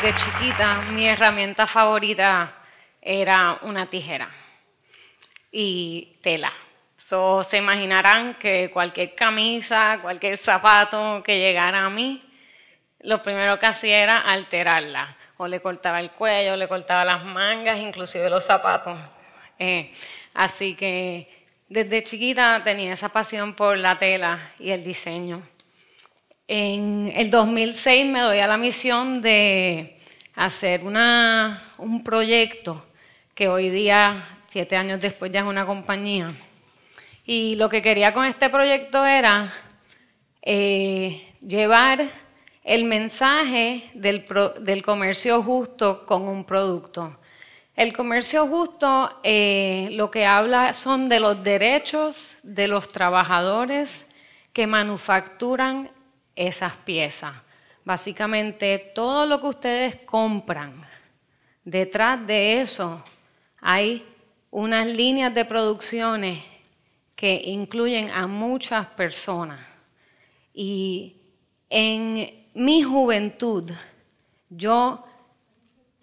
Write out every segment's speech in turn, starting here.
desde chiquita mi herramienta favorita era una tijera y tela. So, se imaginarán que cualquier camisa, cualquier zapato que llegara a mí, lo primero que hacía era alterarla. O le cortaba el cuello, le cortaba las mangas, inclusive los zapatos. Eh, así que desde chiquita tenía esa pasión por la tela y el diseño. En el 2006 me doy a la misión de hacer un proyecto que hoy día, siete años después, ya es una compañía. Y lo que quería con este proyecto era eh, llevar el mensaje del, comercio justo con un producto. El comercio justo eh, lo que habla son de los derechos de los trabajadores que manufacturan esas piezas. Básicamente, todo lo que ustedes compran, detrás de eso hay unas líneas de producciones que incluyen a muchas personas. Y en mi juventud, yo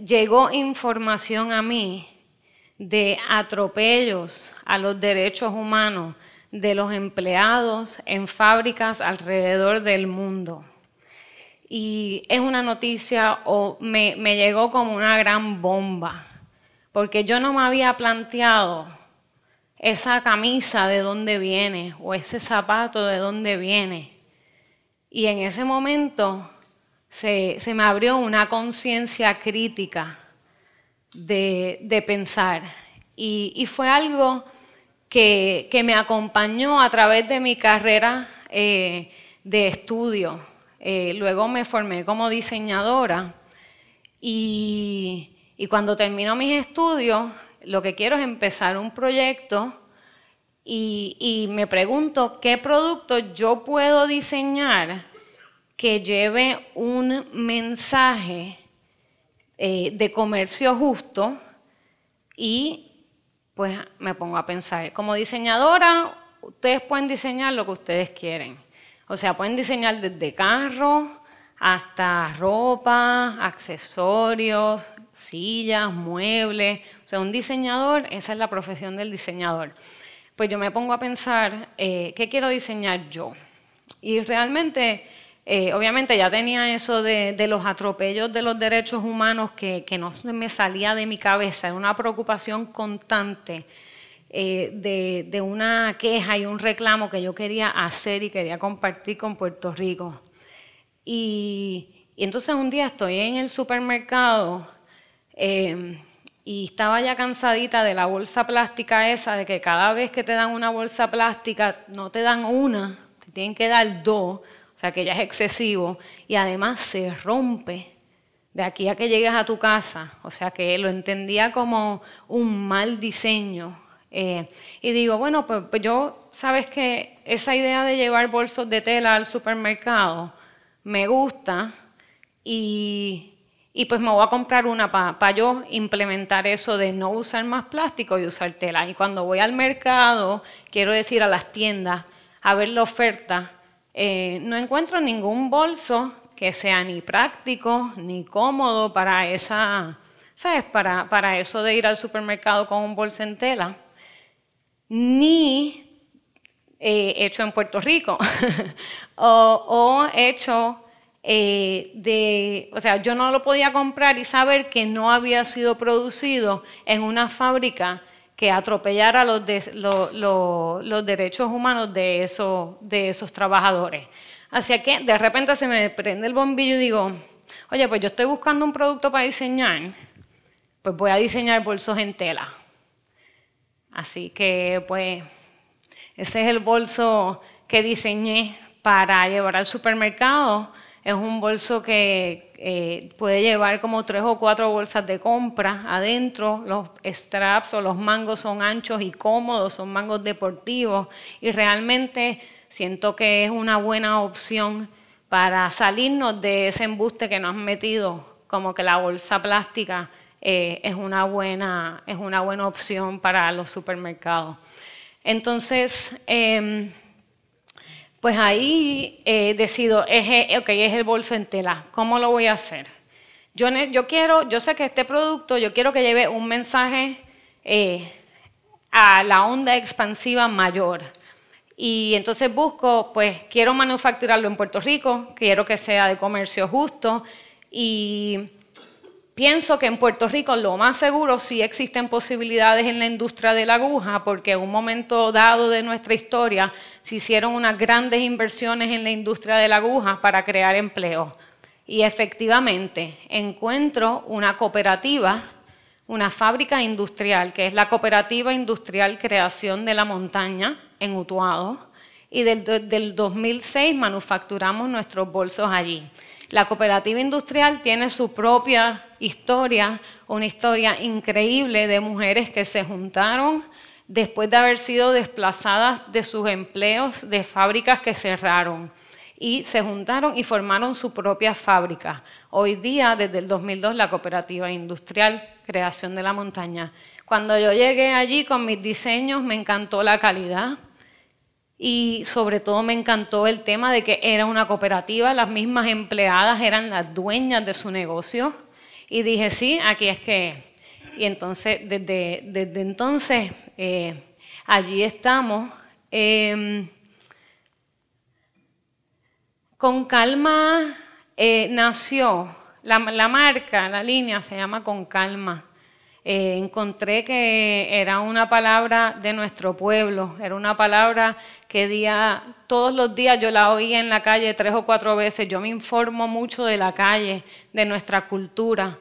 llegó información a mí de atropellos a los derechos humanos de los empleados en fábricas alrededor del mundo. Y es una noticia, o me, llegó como una gran bomba, porque yo no me había planteado esa camisa de dónde viene o ese zapato de dónde viene. Y en ese momento se, me abrió una conciencia crítica de, pensar. Y, y, fue algo que, me acompañó a través de mi carrera eh, de estudio. Eh, luego me formé como diseñadora y, cuando termino mis estudios, lo que quiero es empezar un proyecto y, me pregunto qué producto yo puedo diseñar que lleve un mensaje eh, de comercio justo y pues me pongo a pensar, como diseñadora, ustedes pueden diseñar lo que ustedes quieren. O sea, pueden diseñar desde carro hasta ropa, accesorios, sillas, muebles. O sea, un diseñador, esa es la profesión del diseñador. Pues yo me pongo a pensar, eh, ¿qué quiero diseñar yo? Y realmente eh, obviamente ya tenía eso de, los atropellos de los derechos humanos que, no me salía de mi cabeza, era una preocupación constante eh, de, una queja y un reclamo que yo quería hacer y quería compartir con Puerto Rico. Y, entonces un día estoy en el supermercado em, y estaba ya cansadita de la bolsa plástica esa, de que cada vez que te dan una bolsa plástica no te dan una, te tienen que dar dos o sea que ya es excesivo, y además se rompe de aquí a que llegues a tu casa, o sea que lo entendía como un mal diseño. Eh, y digo, bueno, pues, pues yo, sabes que esa idea de llevar bolsos de tela al supermercado me gusta y, pues me voy a comprar una para yo implementar eso de no usar más plástico y usar tela. Y cuando voy al mercado, quiero decir a las tiendas, a ver la oferta, eh, no encuentro ningún bolso que sea ni práctico ni cómodo para esa, Para, eso de ir al supermercado con un bolso en tela, ni eh, hecho en Puerto Rico o, hecho eh, de, o sea, yo no lo podía comprar y saber que no había sido producido en una fábrica que atropellara los, derechos humanos de, de esos trabajadores. Así que de repente se me prende el bombillo y digo, oye, pues yo estoy buscando un producto para diseñar, pues voy a diseñar bolsos en tela. Así que pues ese es el bolso que diseñé para llevar al supermercado. Es un bolso que, eh, puede llevar como tres o cuatro bolsas de compra adentro, los straps o los mangos son anchos y cómodos, son mangos deportivos y realmente siento que es una buena opción para salirnos de ese embuste que nos han metido, como que la bolsa plástica eh, es, una buena, es una buena opción para los supermercados. Entonces, em, pues ahí eh, decido, es, es el bolso en tela, ¿cómo lo voy a hacer? Yo, quiero, yo sé que este producto, yo quiero que lleve un mensaje eh, a la onda expansiva mayor. Y entonces busco, pues quiero manufacturarlo en Puerto Rico, quiero que sea de comercio justo y pienso que en Puerto Rico lo más seguro sí existen posibilidades en la industria de la aguja, porque en un momento dado de nuestra historia se hicieron unas grandes inversiones en la industria de la aguja para crear empleo. Y efectivamente encuentro una cooperativa, una fábrica industrial, que es la Cooperativa Industrial Creación de la Montaña en Utuado, y del, del 2006 manufacturamos nuestros bolsos allí. La cooperativa industrial tiene su propia historia, una historia increíble de mujeres que se juntaron después de haber sido desplazadas de sus empleos, de fábricas que cerraron. Y se juntaron y formaron su propia fábrica. Hoy día, desde el 2002, la cooperativa industrial Creación de la Montaña. Cuando yo llegué allí con mis diseños, me encantó la calidad, y sobre todo me encantó el tema de que era una cooperativa, las mismas empleadas eran las dueñas de su negocio y dije, sí, aquí es que... Y entonces, desde, desde entonces, eh, allí estamos. Em, con calma eh, nació la marca, la línea se llama Con Calma. Eh, encontré que era una palabra de nuestro pueblo, era una palabra que día, todos los días yo la oía en la calle tres o cuatro veces, yo me informo mucho de la calle, de nuestra cultura,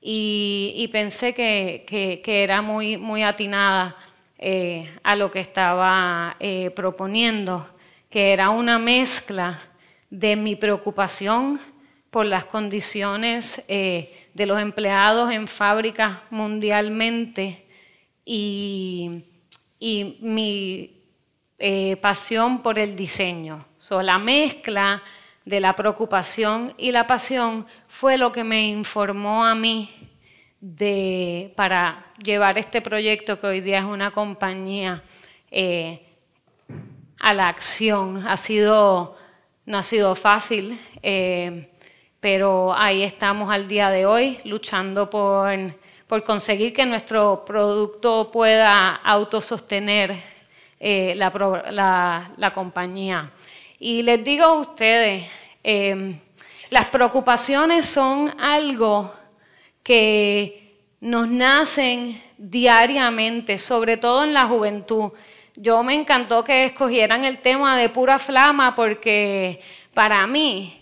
y, pensé que, era muy, atinada eh, a lo que estaba eh, proponiendo, que era una mezcla de mi preocupación por las condiciones de los empleados en fábricas mundialmente y, mi eh, pasión por el diseño. So, la mezcla de la preocupación y la pasión fue lo que me informó a mí para llevar este proyecto que hoy día es una compañía eh, a la acción. Ha sido, no ha sido fácil. Eh, pero ahí estamos al día de hoy luchando por, conseguir que nuestro producto pueda autosostener eh, la, compañía. Y les digo a ustedes, em, las preocupaciones son algo que nos nacen diariamente, sobre todo en la juventud. Yo me encantó que escogieran el tema de pura flama porque para mí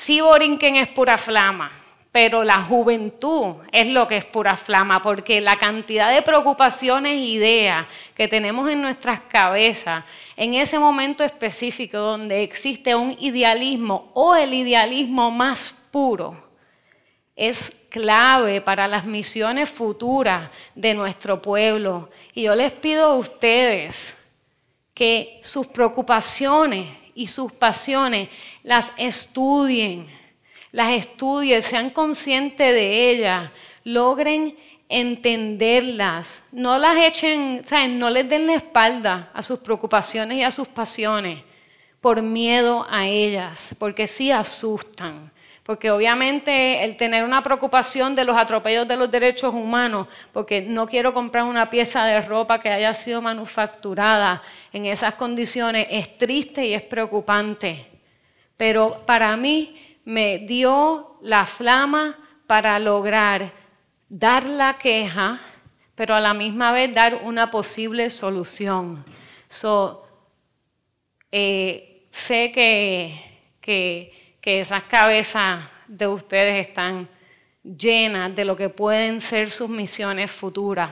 Sí, Borinquen es pura flama, pero la juventud es lo que es pura flama, porque la cantidad de preocupaciones e ideas que tenemos en nuestras cabezas, en ese momento específico donde existe un idealismo o el idealismo más puro, es clave para las misiones futuras de nuestro pueblo. Y yo les pido a ustedes que sus preocupaciones y sus pasiones, las estudien, las estudien, sean conscientes de ellas, logren entenderlas, no las echen, ¿saben? no les den la espalda a sus preocupaciones y a sus pasiones por miedo a ellas, porque sí asustan porque obviamente el tener una preocupación de los atropellos de los derechos humanos, porque no quiero comprar una pieza de ropa que haya sido manufacturada en esas condiciones, es triste y es preocupante. Pero para mí me dio la flama para lograr dar la queja, pero a la misma vez dar una posible solución. Eh, sé que que esas cabezas de ustedes están llenas de lo que pueden ser sus misiones futuras.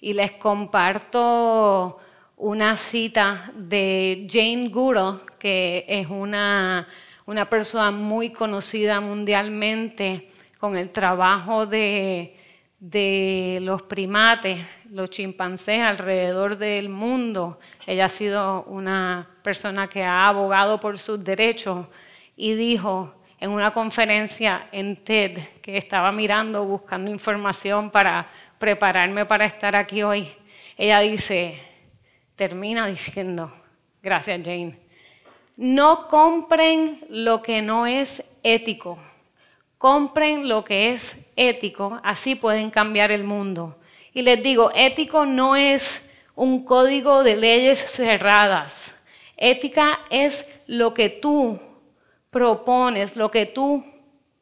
Y les comparto una cita de Jane Goodall, que es una, persona muy conocida mundialmente con el trabajo de, de los primates, los chimpancés alrededor del mundo. Ella ha sido una persona que ha abogado por sus derechos y dijo en una conferencia en TED que estaba mirando, buscando información para prepararme para estar aquí hoy, ella dice, termina diciendo, gracias Jane, no compren lo que no es ético, compren lo que es ético, así pueden cambiar el mundo. Y les digo, ético no es un código de leyes cerradas, ética es lo que tú propones, lo que tú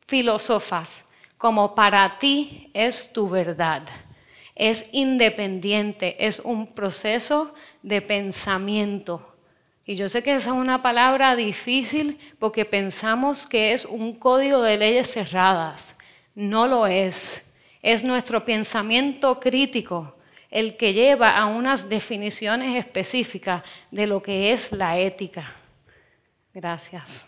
filosofas como para ti es tu verdad. Es independiente, es un proceso de pensamiento. Y yo sé que esa es una palabra difícil porque pensamos que es un código de leyes cerradas. No lo es. Es nuestro pensamiento crítico el que lleva a unas definiciones específicas de lo que es la ética. Gracias.